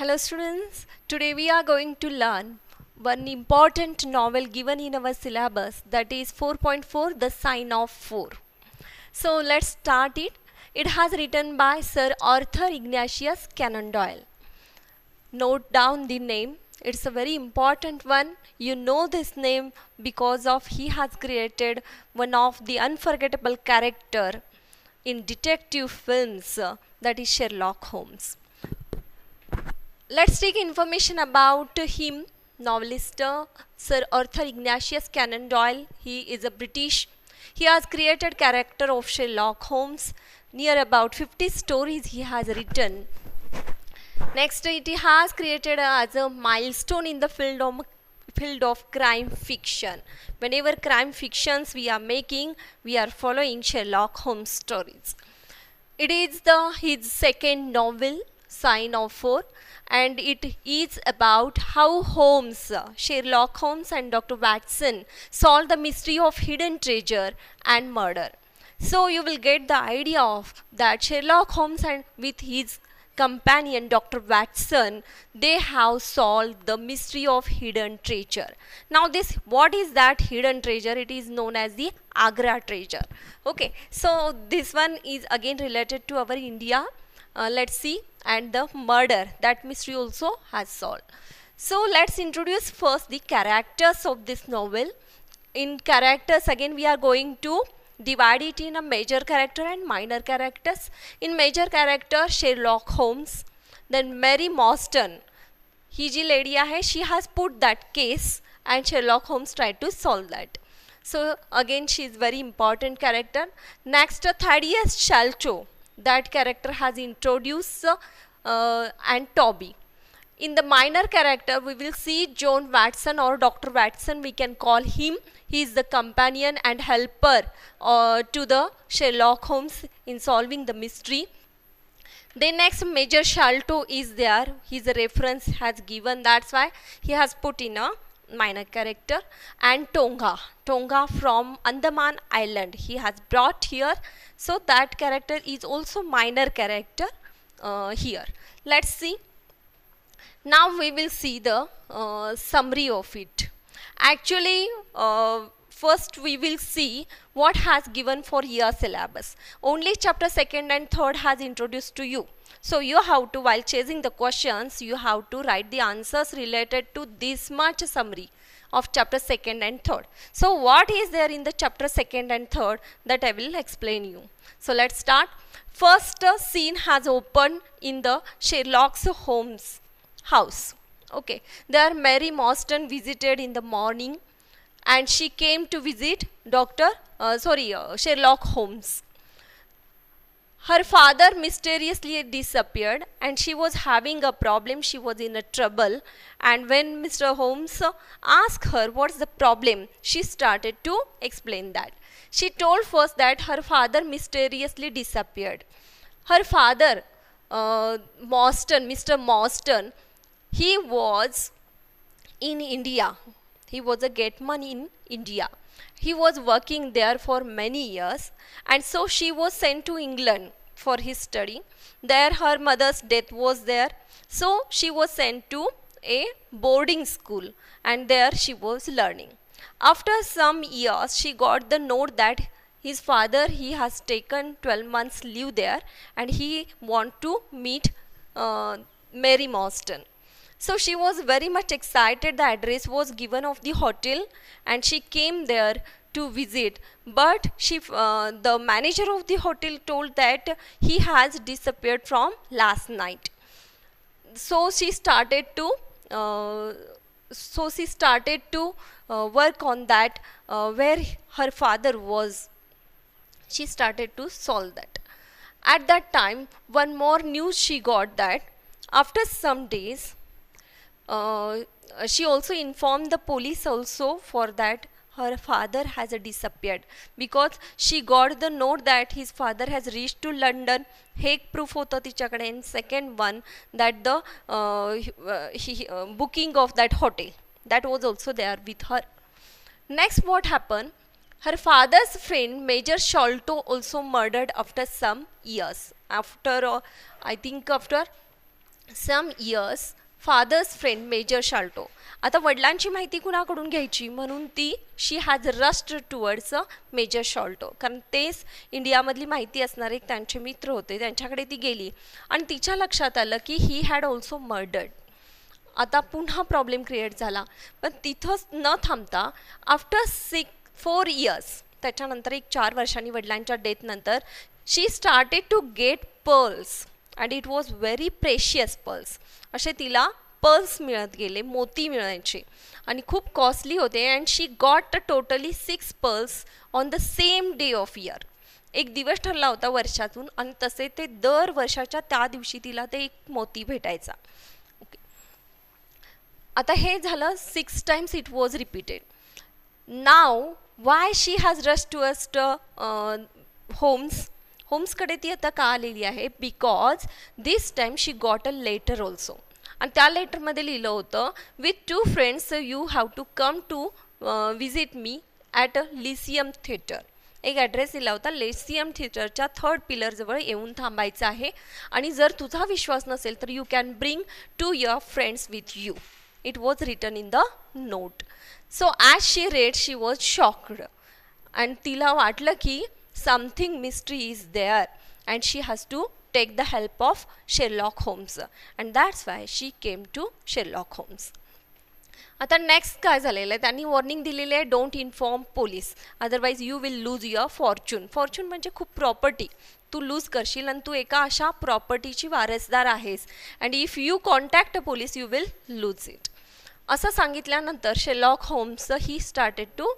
Hello students, today we are going to learn one important novel given in our syllabus that is 4.4 The Sign of 4. So let's start it. It has written by Sir Arthur Ignatius Cannon Doyle. Note down the name. It's a very important one. You know this name because of he has created one of the unforgettable character in detective films uh, that is Sherlock Holmes let's take information about him novelist sir arthur ignatius cannon doyle he is a british he has created character of sherlock holmes near about 50 stories he has written next it has created as a milestone in the field of field of crime fiction whenever crime fictions we are making we are following sherlock holmes stories it is the his second novel sign of four and it is about how Holmes, Sherlock Holmes and Dr. Watson solve the mystery of hidden treasure and murder. So you will get the idea of that Sherlock Holmes and with his companion Dr. Watson, they have solved the mystery of hidden treasure. Now this, what is that hidden treasure? It is known as the Agra treasure. Okay, so this one is again related to our India. Uh, let's see and the murder. That mystery also has solved. So let's introduce first the characters of this novel. In characters again we are going to divide it in a major character and minor characters. In major character Sherlock Holmes, then Mary Moston, He ji lady hai, she has put that case and Sherlock Holmes tried to solve that. So again she is very important character. Next Thaddeus Shalcho that character has introduced uh, uh, and Toby. In the minor character, we will see John Watson or Dr. Watson, we can call him. He is the companion and helper uh, to the Sherlock Holmes in solving the mystery. The next Major Shalto is there. His reference has given, that's why he has put in a minor character and Tonga Tonga from Andaman Island he has brought here so that character is also minor character uh, here let's see now we will see the uh, summary of it actually uh, first we will see what has given for year syllabus. Only chapter second and third has introduced to you. So you have to, while chasing the questions, you have to write the answers related to this much summary of chapter second and third. So what is there in the chapter second and third that I will explain you. So let's start. First uh, scene has opened in the Sherlock's Holmes house. Okay, there Mary Moston visited in the morning and she came to visit Dr. Uh, sorry, uh, Sherlock Holmes. Her father mysteriously disappeared and she was having a problem, she was in a trouble and when Mr. Holmes asked her what's the problem, she started to explain that. She told first that her father mysteriously disappeared. Her father, uh, Moston, Mr. Moston, he was in India he was a gateman in India. He was working there for many years and so she was sent to England for his study. There her mother's death was there. So she was sent to a boarding school and there she was learning. After some years she got the note that his father he has taken 12 months leave there and he want to meet uh, Mary Mostyn. So she was very much excited. The address was given of the hotel and she came there to visit. But she, uh, the manager of the hotel told that he has disappeared from last night. So she started to uh, so she started to uh, work on that uh, where her father was she started to solve that at that time one more news she got that after some days uh, she also informed the police also for that her father has disappeared because she got the note that his father has reached to London हे एक proof होतं तिच्याकडे and second one that the booking of that hotel that was also they are with her next what happen her father's friend major Sholto also murdered after some years after I think after some years father's friend major Sholto आता वडिलांची माहिती कुणाकडून घ्यायची म्हणून ती she has rushed towards major Sholto कारण तेच इंडियामधली माहिती असणारे त्यांचे मित्र होते त्यांच्याकडे ती गेली आणि तिच्या लक्षात आलं की ही हॅड ऑल्सो मर्डर्ड आता पुन्हा प्रॉब्लेम क्रिएट झाला पण तिथंच न थांबता आफ्टर सिक्स फोर इयर्स त्याच्यानंतर एक चार वर्षांनी वडिलांच्या डेथनंतर she started to get pearls and it was very precious pearls असे तिला पल्स मिळत गेले मोती मिळायचे आणि खूप कॉस्टली होते and she got a totally six pearls on the same day of year एक दिवस ठरला होता वर्षातून आणि तसे ते दर वर्षाच्या त्या दिवशी तिला ते एक मोती भेटायचा ओके आता हे झालं six times it was repeated now why she has rushed to ask Holmes होम्सकडे ती आता का आलेली आहे because this time she got a letter also आणि त्या लेटरमध्ये लिहिलं होतं with two friends you have to come to visit me at a Lyceum theatre एक ॲड्रेस दिला होता लेसियम थिएटरच्या थर्ड पिलरजवळ येऊन थांबायचं आहे आणि जर तुझा विश्वास नसेल तर you can bring two your friends with you it was return in the note so as she read she was shocked आणि तिला वाटलं की something mystery is there and she has to take the help of Sherlock Holmes and that's why she came to Sherlock Holmes आता next काय झालेलं आहे त्यांनी warning दिलेली आहे don't inform police otherwise you will lose your fortune Fortune म्हणजे खूप property तू loose करशील आणि तू एका अशा प्रॉपर्टीची वारसदार आहेस and if you contact a police you will lose it असं सांगितल्यानंतर Sherlock Holmes he started to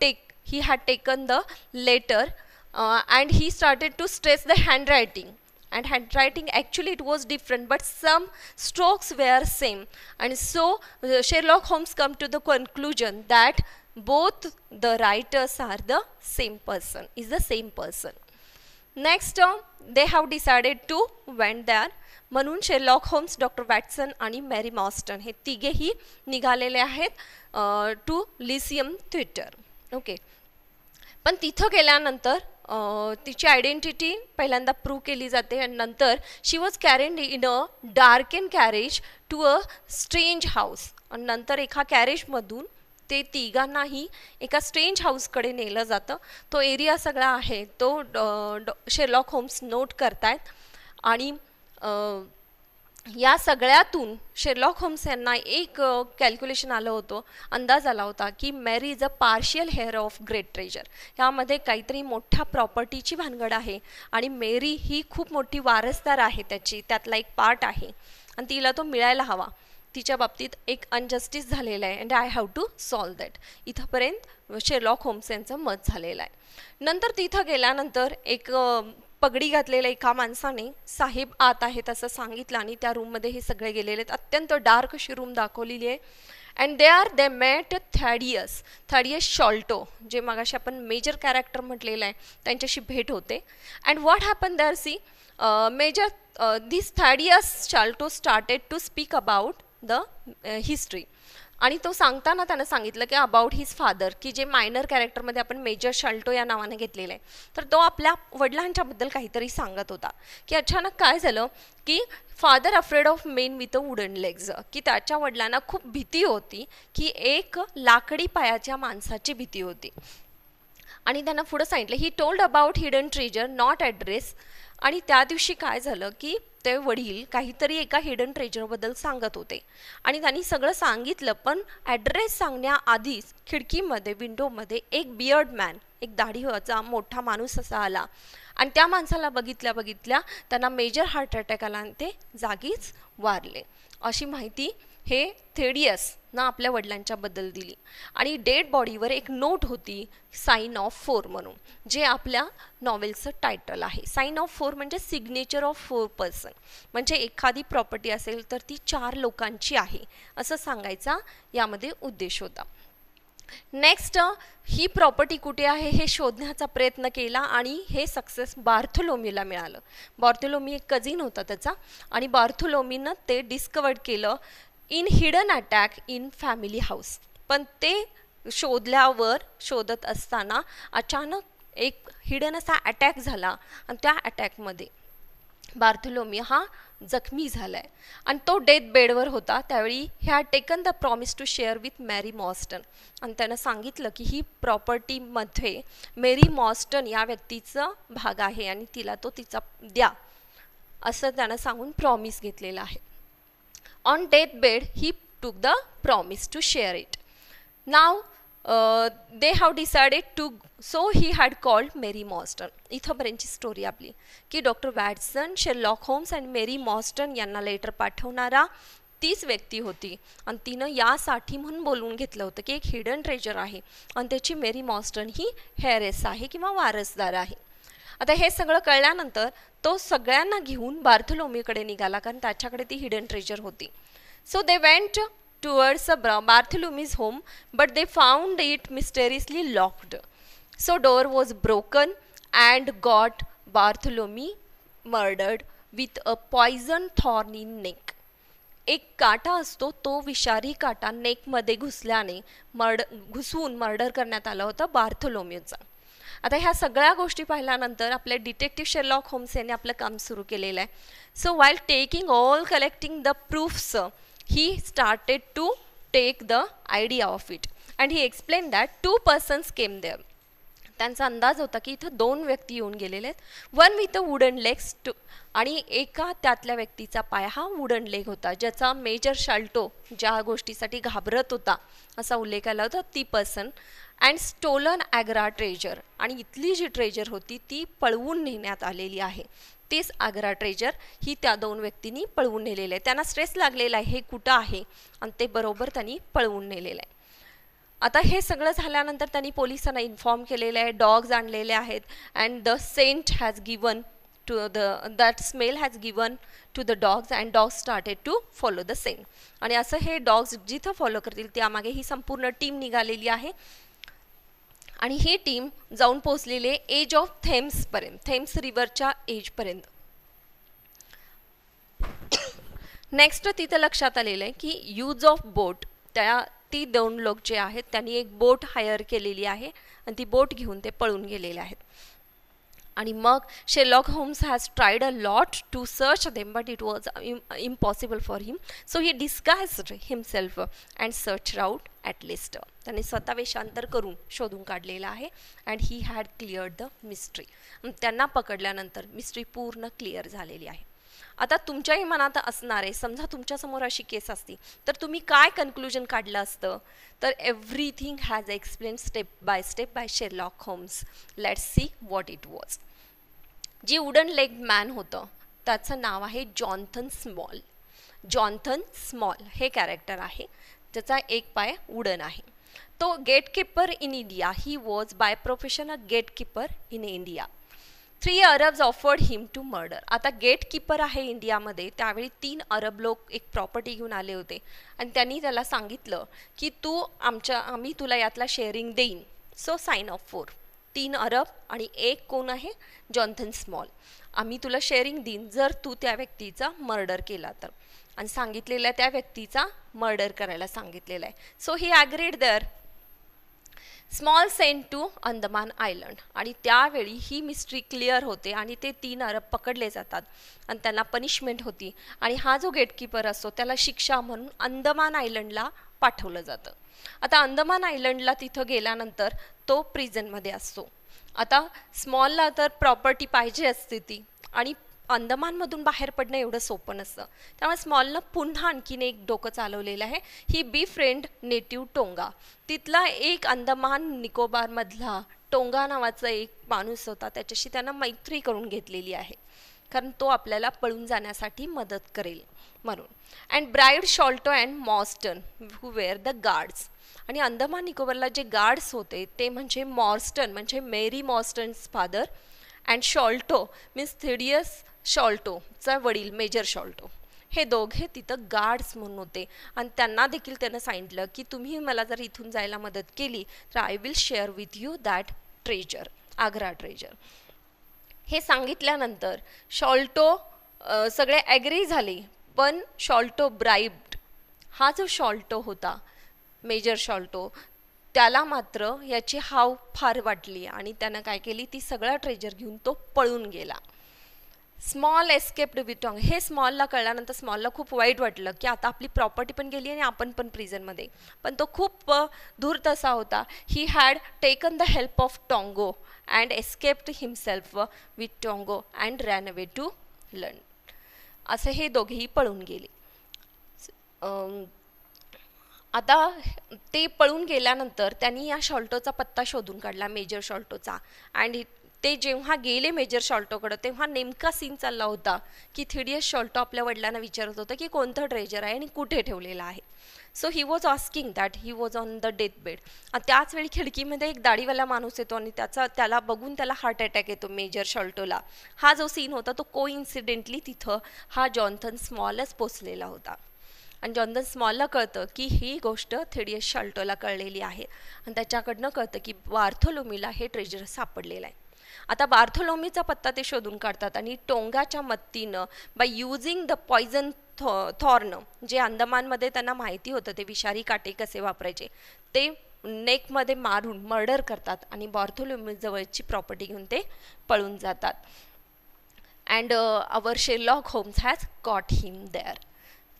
take he had taken the letter uh, and he started to stress the handwriting and handwriting actually it was different but some strokes were same and so uh, sherlock holmes come to the conclusion that both the writers are the same person is the same person Next, next uh, they have decided to went there म्हणून Sherlock Holmes doctor Watson आणि Mary मॉस्टन हे तिघेही निघालेले आहेत to लिसियम Theatre. Okay पण तिथं गेल्यानंतर तिची आयडेंटिटी पहिल्यांदा प्रूव्ह केली जाते आणि नंतर she was carried in a dark an carriage to a strange house आणि नंतर एका कॅरेजमधून ते तिघांनाही एका स्ट्रेंज हाऊसकडे नेलं जातं तो एरिया सगळा आहे तो डॉ शेलॉक होम्स नोट करतायत आणि या सगळ्यातून शेरलॉक होम्स यांना एक कॅल्क्युलेशन आलं होतं अंदाज आला होता की Mary is a partial heir of great treasure यामध्ये काहीतरी मोठ्या प्रॉपर्टीची भानगड आहे आणि मेरी ही खूप मोठी वारसदार आहे त्याची त्यातला एक पार्ट आहे आणि तिला तो मिळायला हवा तिच्या बाबतीत एक अनजस्टिस झालेला आहे and I have to solve that इथंपर्यंत शेरलॉक होम्स यांचं मत झालेलं आहे नंतर तिथं गेल्यानंतर एक पगडी घातलेल्या एका माणसाने साहेब आत आहेत असं सांगितलं आणि त्या रूममध्ये हे सगळे गेलेले आहेत अत्यंत डार्क अशी रूम दाखवलेली आहे and they are they met Thaddeus Thaddeus Sholto जे मगाशी आपण मेजर कॅरेक्टर म्हटलेलं आहे त्यांच्याशी भेट होते and what happen they are see major this Thaddeus Sholto started to speak about the history आणि तो सांगताना त्यानं सांगितलं की अबाउट हिज फादर की जे मायनर कॅरेक्टरमध्ये आपण मेजर शल्टो या नावाने घेतलेलं आहे तर तो आपल्या वडिलांच्याबद्दल काहीतरी सांगत होता की अचानक काय झालं की father afraid of men with a wooden legs की त्याच्या वडिलांना खूप भीती होती की एक लाकडी पायाच्या माणसाची भीती होती आणि त्यांना पुढं सांगितलं he told about hidden treasure not address आणि त्या दिवशी काय झालं की ते वडील काहीतरी एका हिडन ट्रेजरबद्दल सांगत होते आणि त्यांनी सगळं सांगितलं पण ॲड्रेस सांगण्याआधीच खिडकीमध्ये विंडोमध्ये एक बियर्ड मॅन एक दाढीवाचा मोठा माणूस असा आला आणि त्या माणसाला बघितल्या बघितल्या त्यांना मेजर हार्ट अटॅक आला आणि ते जागीच वारले अशी माहिती हे थेडियस ना आपल्या बद्दल दिली आणि डेड बॉडीवर एक नोट होती साईन ऑफ फोर म्हणून जे आपल्या नॉवेलचं टायटल आहे साईन ऑफ फोर म्हणजे सिग्नेचर ऑफ फोर पर्सन म्हणजे एखादी प्रॉपर्टी असेल तर ती चार लोकांची आहे असं सांगायचा यामध्ये उद्देश होता नेक्स्ट ही प्रॉपर्टी कुठे आहे हे शोधण्याचा प्रयत्न केला आणि हे सक्सेस बार्थोलोमीला मिळालं बार्थोलोमी एक कझिन होता त्याचा आणि बार्थोलोमीनं ते डिस्कवर्ड केलं in hidden attic in family house पण ते शोधल्यावर शोधत असताना अचानक एक हिडन असा अटॅक झाला आणि त्या अटॅकमध्ये बार्थोलोमी हा जखमी झाला आहे आणि तो डेथ बेडवर होता त्यावेळी ह्या taken the promise to share with Mary Morstan आणि त्यानं सांगितलं की ही प्रॉपर्टीमध्ये मेरी मॉस्टन या व्यक्तीचं भाग आहे आणि तिला तो तिचा द्या असं त्यानं सांगून प्रॉमिस घेतलेला आहे on death bed he took the promise to share it now they have decided to so he had called Mary Morstan इथं पर्यंतची स्टोरी आपली की doctor Watson Sherlock Holmes and Mary Morstan यांना लेटर पाठवणारा तीच व्यक्ती होती आणि तिनं यासाठी म्हणून बोलवून घेतलं होतं की एक हिडन ट्रेजर आहे आणि त्याची मेरी मॉस्टन ही हेरेस आहे किंवा वारसदार आहे आता हे सगळं कळल्यानंतर तो सगळ्यांना घेऊन बार्थलोमीकडे निघाला कारण त्याच्याकडे ती हिडन ट्रेजर होती so they went towards a Bartholomew's home but they found it mysteriously locked so door was broken and got Bartholomew murdered with a poison thorn in neck एक काटा असतो तो विषारी काटा नेकमध्ये घुसल्याने मर्ड घुसवून मर्डर करण्यात आला होता बार्थोलोमीचा आता ह्या सगळ्या गोष्टी पाहिल्यानंतर आपले डिटेक्टिव्ह शेरलॉक होम्स यांनी आपलं काम सुरू केलेलं आहे so while taking all collecting the proofs he started to take the idea of it and he explain that two persons came there त्यांचा अंदाज होता की इथं दोन व्यक्ती येऊन गेलेले आहेत one with a wooden legs two आणि एका त्यातल्या व्यक्तीचा पाय हा वुडन लेग होता ज्याचा मेजर शाल्टो ज्या गोष्टीसाठी घाबरत होता असा उल्लेख आला होता ती person and stolen Agra treasure आणि इथली जी ट्रेजर होती ती पळवून नेण्यात आलेली आहे तेच आग्रा ट्रेजर ही त्या दोन व्यक्तींनी पळवून नेलेलं आहे त्यांना स्ट्रेस लागलेला आहे हे कुठं आहे आणि ते बरोबर त्यांनी पळवून नेलेलं आहे आता हे सगळं झाल्यानंतर त्यांनी पोलिसांना इन्फॉर्म केलेलं आहे डॉग्ज आणलेले आहेत and the scent has given to the that smell has given to the dogs and dogs started to follow the scent आणि असं हे डॉग्स जिथं फॉलो करतील त्यामागे ही संपूर्ण टीम निघालेली आहे आणि ही टीम जाऊन पोहोचलेली एज ऑफ पर्यंत थेम्स रिव्हरच्या एजपर्यंत नेक्स्ट तिथं लक्षात आलेलं आहे की यूज ऑफ बोट त्या ती दोन लोक जे आहेत त्यांनी एक बोट हायर केलेली आहे आणि ती बोट घेऊन ते पळून गेलेले आहेत आणि मग Sherlock Holmes has tried a lot to search them but it was impossible for him so he disguised himself and search route at least त्याने स्वतः वेशांतर करून शोधून काढलेलं आहे and he had cleared the mystery त्यांना पकडल्यानंतर मिस्ट्री पूर्ण क्लिअर झालेली आहे आता तुमच्याही मनात असणारे समजा तुमच्यासमोर अशी केस असती तर तुम्ही काय कन्क्लुजन काढलं असतं तर everything has explain step by step by Sherlock Holmes let's see what it was जे वुडन लेग मॅन होतं त्याचं नाव आहे जॉन्थन स्मॉल जॉन्थन स्मॉल हे कॅरेक्टर आहे ज्याचा एक पाय वुडन आहे तो gatekeeper in India he was by profession a gatekeeper in India three Arabs offered him to murder आता गेटकीपर आहे इंडियामध्ये त्यावेळी तीन अरब लोक एक प्रॉपर्टी घेऊन आले होते आणि त्यांनी त्याला सांगितलं की तू आमच्या आम्ही तुला यातला शेअरिंग देईन सो साईन ऑफ फोर तीन अरब आणि एक कोण आहे जॉन्थन स्मॉल आम्ही तुला शेअरिंग देईन जर तू त्या व्यक्तीचा मर्डर केला तर आणि सांगितलेला त्या व्यक्तीचा मर्डर करायला सांगितलेला आहे so he agreed there Small sent to Andaman island आणि त्यावेळी ही मिस्ट्री क्लिअर होते आणि ते तीन अरब पकडले जातात आणि त्यांना पनिशमेंट होती आणि हा जो गेटकीपर असतो त्याला शिक्षा म्हणून अंदमान आयलंडला पाठवलं जातं आता अंदमान आयलंडला तिथं गेल्यानंतर तो प्रिझनमध्ये असतो आता स्मॉलला तर प्रॉपर्टी पाहिजे असते ती आणि अंदमानमधून बाहेर पडणं एवढं सोपं नसतं त्यामुळे स्मॉलनं पुन्हा आणखीन एक डोकं चालवलेलं आहे he befriend native Tonga तिथला एक अंदमान निकोबारमधला टोंगा नावाचा एक माणूस होता त्याच्याशी त्यांना मैत्री करून घेतलेली आहे कारण तो आपल्याला पळून जाण्यासाठी मदत करेल म्हणून and bribed Sholto and Morstan who were the guards आणि अंदमान निकोबारला जे गार्ड्स होते ते म्हणजे मॉर्स्टन म्हणजे Mary Morstan's father and Sholto means Thaddeus शॉल्टोचा वडील मेजर शॉल्टो हे दोघे तिथं गार्ड्स म्हणून होते आणि त्यांना देखील त्यांना सांगितलं की तुम्ही मला जर इथून जायला मदत केली तर I will share with you that treasure Agra treasure हे सांगितल्यानंतर शॉल्टो सगळे ॲग्री झाले पण शॉल्टो ब्राईब्ड हा जो शॉल्टो होता मेजर शॉल्टो त्याला मात्र याची हाव फार वाटली आणि त्यानं काय केली ती सगळा ट्रेजर घेऊन तो पळून गेला स्मॉल एस्केप्ड विटॉंग हे स्मॉलला कळल्यानंतर स्मॉलला खूप वाईट वाटलं की आता आपली प्रॉपर्टी पण गेली आणि आपण पण प्रिझनमध्ये पण तो खूप धूर्त तसा होता he had taken the help of Tongo and escaped himself with Tongo and ran away to London असं हे दोघेही पळून गेले आता ते पळून गेल्यानंतर त्यांनी या शॉल्टोचा पत्ता शोधून काढला मेजर शॉल्टोचा आणि ते जेव्हा गेले मेजर शॉल्टोकडं तेव्हा नेमका सीन चालला होता की थिडियस शॉल्टो आपल्या वडिलांना विचारत होता की कोणतं ट्रेजर आहे आणि कुठे ठेवलेलं आहे so he was asking that he was on the death bed त्याच वेळी खिडकीमध्ये एक दाढीवाला माणूस येतो आणि त्याचा त्याला बघून त्याला हार्ट अटॅक येतो मेजर शॉल्टोला हा जो सीन होता तो को तिथं हा जॉन्थन स्मॉलच पोचलेला होता आणि जॉनदन स्मॉलला कळतं की ही गोष्ट थेडियस शाल्टोला कळलेली आहे आणि त्याच्याकडनं कळतं की बार्थोलोमीला हे ट्रेजर सापडलेलं आहे आता बार्थोलोमीचा पत्ता ते शोधून काढतात आणि टोंगाच्या मत्तीनं बाय युझिंग द पॉयझन थॉ थॉर्न जे अंदमानमध्ये त्यांना माहिती होतं ते विषारी काटे कसे वापरायचे ते नेकमध्ये मारून मर्डर करतात आणि बॉर्थोलोमीजवळची प्रॉपर्टी घेऊन ते पळून जातात and our Sherlock Holmes has caught him there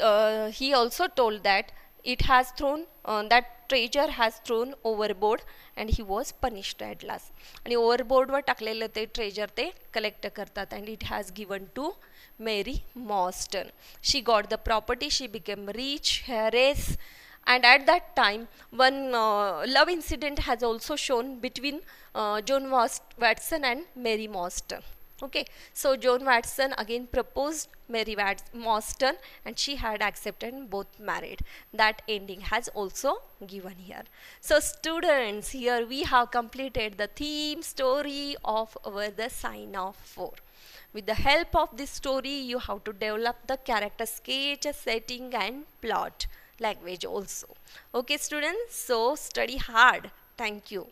Uh, he also told that it has thrown uh, that treasure has thrown overboard and he was punished at last and overboard var taklele te treasure te collect kartat and it has given to mary morston she got the property she became rich heiress and at that time one uh, love incident has also shown between john watson and mary morston okay so joan watson again proposed mary Watson, moston and she had accepted both married that ending has also given here so students here we have completed the theme story of the sign of four with the help of this story you have to develop the character sketch setting and plot language also okay students so study hard thank you